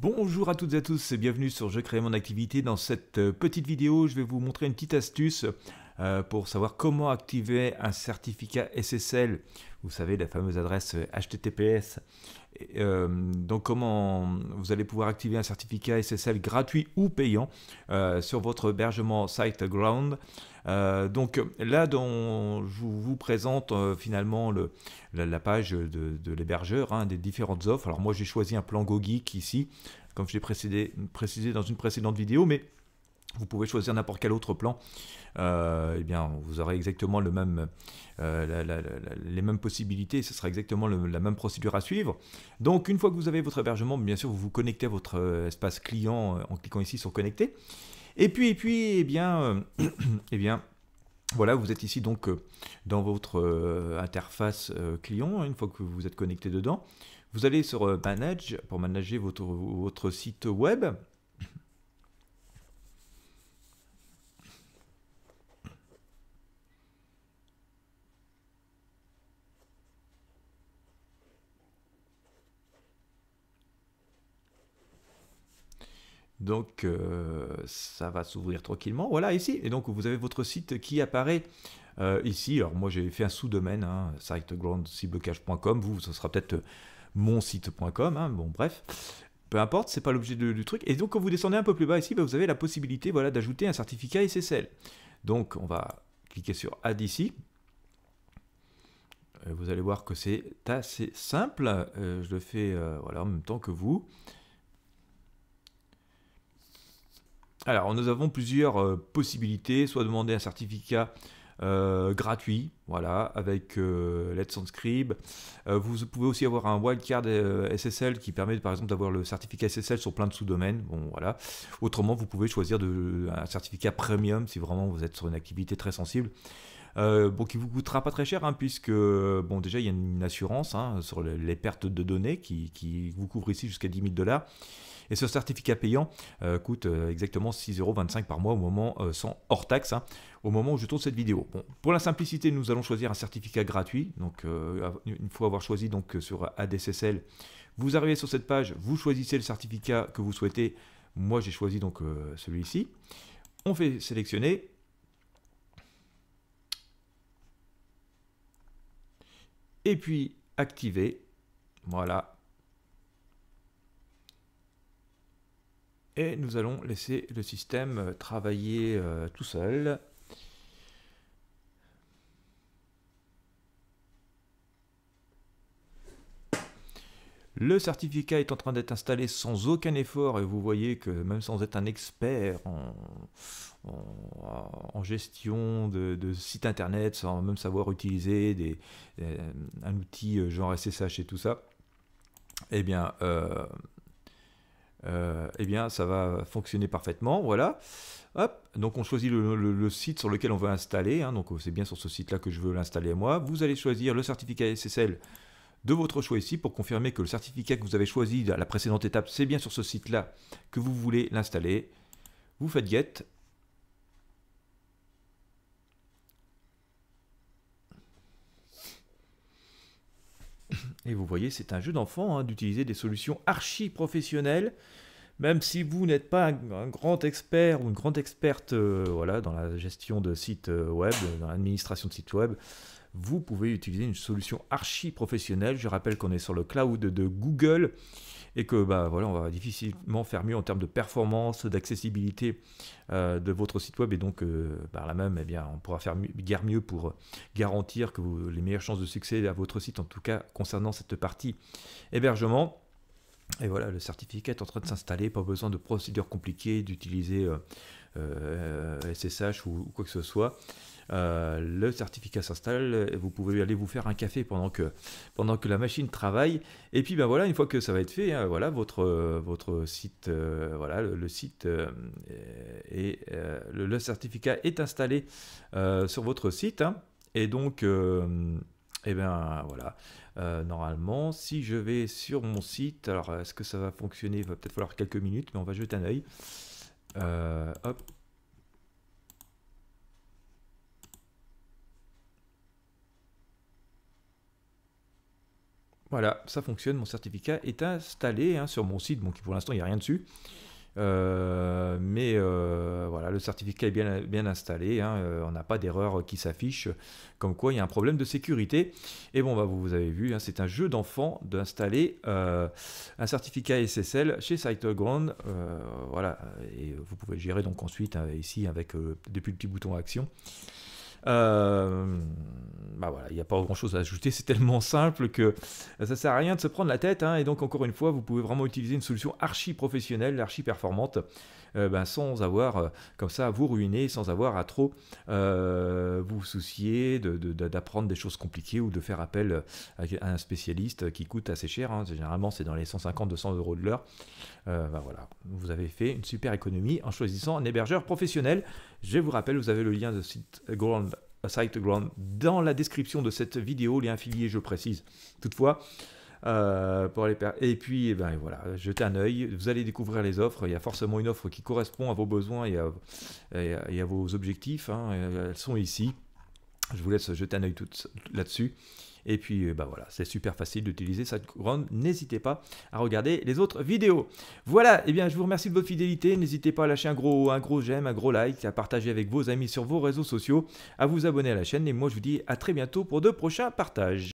Bonjour à toutes et à tous et bienvenue sur Je crée mon activité. Dans cette euh, petite vidéo, je vais vous montrer une petite astuce euh, pour savoir comment activer un certificat SSL. Vous savez, la fameuse adresse HTTPS. Euh, donc comment vous allez pouvoir activer un certificat SSL gratuit ou payant sur votre hébergement SiteGround. Euh, donc là, dont je vous présente euh, finalement la, page de, l'hébergeur, hein, des différentes offres. Alors moi, j'ai choisi un plan GoGeek ici, comme je l'ai précisé dans une précédente vidéo, mais vous pouvez choisir n'importe quel autre plan, euh, eh bien, vous aurez exactement euh, les mêmes possibilités, ce sera exactement la même procédure à suivre. Donc, une fois que vous avez votre hébergement, bien sûr, vous vous connectez à votre euh, espace client en cliquant ici sur connecter. Et puis, puis, eh bien, eh bien, voilà, vous êtes ici donc dans votre interface client, une fois que vous êtes connecté dedans. Vous allez sur Manage pour manager votre site web. Donc euh, ça va s'ouvrir tranquillement. Voilà, ici. Et donc vous avez votre site qui apparaît euh, ici. Alors moi j'ai fait un sous-domaine, hein, Vous, ce sera peut-être euh, mon site.com. Hein. bon, bref. Peu importe, ce n'est pas l'objet du truc. Et donc quand vous descendez un peu plus bas ici, bah, vous avez la possibilité voilà, d'ajouter un certificat SSL. Donc on va cliquer sur Add ici. Vous allez voir que c'est assez simple. je le fais voilà, en même temps que vous. Alors, nous avons plusieurs euh, possibilités, soit demander un certificat euh, gratuit, voilà, avec euh, Let's scribe, vous pouvez aussi avoir un wildcard SSL qui permet par exemple d'avoir le certificat SSL sur plein de sous-domaines. Bon, voilà. Autrement, vous pouvez choisir un certificat premium si vraiment vous êtes sur une activité très sensible qui euh, bon, qui vous coûtera pas très cher, hein, puisque bon, déjà il y a une assurance hein, sur les pertes de données qui, vous couvre ici jusqu'à 10 000 dollars. Et ce certificat payant euh, coûte euh, exactement exactement 6,25€ par mois au moment sans hors taxe, hein, au moment où je tourne cette vidéo. pour la simplicité, nous allons choisir un certificat gratuit. Donc, une fois avoir choisi donc sur ADSSL, vous arrivez sur cette page, vous choisissez le certificat que vous souhaitez. Moi, j'ai choisi donc celui-ci. On fait sélectionner et puis activer. Voilà. Et nous allons laisser le système travailler euh, tout seul. Le certificat est en train d'être installé sans aucun effort et vous voyez que même sans être un expert en, gestion de, sites internet, sans même savoir utiliser euh, un outil genre SSH et tout ça, eh bien, euh, euh, eh bien ça va fonctionner parfaitement. Voilà. donc on choisit le, site sur lequel on veut installer. Hein, donc c'est bien sur ce site-là que je veux l'installer moi. Vous allez choisir le certificat SSL de votre choix ici pour confirmer que le certificat que vous avez choisi à la précédente étape, c'est bien sur ce site-là que vous voulez l'installer. Vous faites get. Et vous voyez, c'est un jeu d'enfant hein, d'utiliser des solutions archi-professionnelles même si vous n'êtes pas un, grand expert ou une grande experte euh, voilà, dans la gestion de sites euh, web, dans l'administration de sites web, vous pouvez utiliser une solution archi professionnelle. Je rappelle qu'on est sur le cloud de Google et que bah, voilà, on va difficilement faire mieux en termes de performance, d'accessibilité euh, de votre site web. Et donc, euh, par là même, eh bien, on pourra faire guère mieux pour euh, garantir que vous, les meilleures chances de succès à votre site, en tout cas concernant cette partie hébergement. Et voilà, le certificat est en train de s'installer, pas besoin de procédures compliquées, d'utiliser SSH euh, euh, ou, quoi que ce soit. Euh, le certificat s'installe, vous pouvez aller vous faire un café pendant que, pendant que la machine travaille. Et puis ben voilà, une fois que ça va être fait, hein, voilà votre, votre site, voilà le, site et le, certificat est installé sur votre site. Hein. et donc et eh bien voilà, euh, normalement, si je vais sur mon site, alors est-ce que ça va fonctionner Il va peut-être falloir quelques minutes, mais on va jeter un oeil. Euh, hop. Voilà, ça fonctionne, mon certificat est installé hein, sur mon site, donc pour l'instant il n'y a rien dessus. Euh, mais euh, voilà, le certificat est bien, installé, hein, euh, on n'a pas d'erreur qui s'affiche, comme quoi il y a un problème de sécurité. Et bon, bah, vous, avez vu, hein, c'est un jeu d'enfant d'installer un certificat SSL chez SiteGround. voilà, et vous pouvez gérer donc ensuite hein, ici avec depuis le petit bouton action. Euh, bah voilà, il n'y a pas grand chose à ajouter, c'est tellement simple que euh, ça sert à rien de se prendre la tête. Hein, et donc, encore une fois, vous pouvez vraiment utiliser une solution archi professionnelle, archi performante, euh, ben, sans avoir comme ça à vous ruiner, sans avoir à trop vous soucier d'apprendre des choses compliquées ou de faire appel à un spécialiste qui coûte assez cher. Hein. généralement, c'est dans les 150-200 euros de l'heure. Bah, voilà, vous avez fait une super économie en choisissant un hébergeur professionnel. Je vous rappelle, vous avez le lien de site euh, site dans la description de cette vidéo, lien affilié, je précise. Toutefois, euh, pour aller et puis eh ben voilà, jetez un œil, vous allez découvrir les offres, il y a forcément une offre qui correspond à vos besoins et à, vos objectifs, hein. elles sont ici. Je vous laisse jeter un œil là-dessus. Et puis euh, bah voilà, c'est super facile d'utiliser cette couronne. N'hésitez pas à regarder les autres vidéos. Voilà, et eh bien je vous remercie de votre fidélité. N'hésitez pas à lâcher un gros, un gros j'aime, un gros like, à partager avec vos amis sur vos réseaux sociaux, à vous abonner à la chaîne. Et moi je vous dis à très bientôt pour de prochains partages.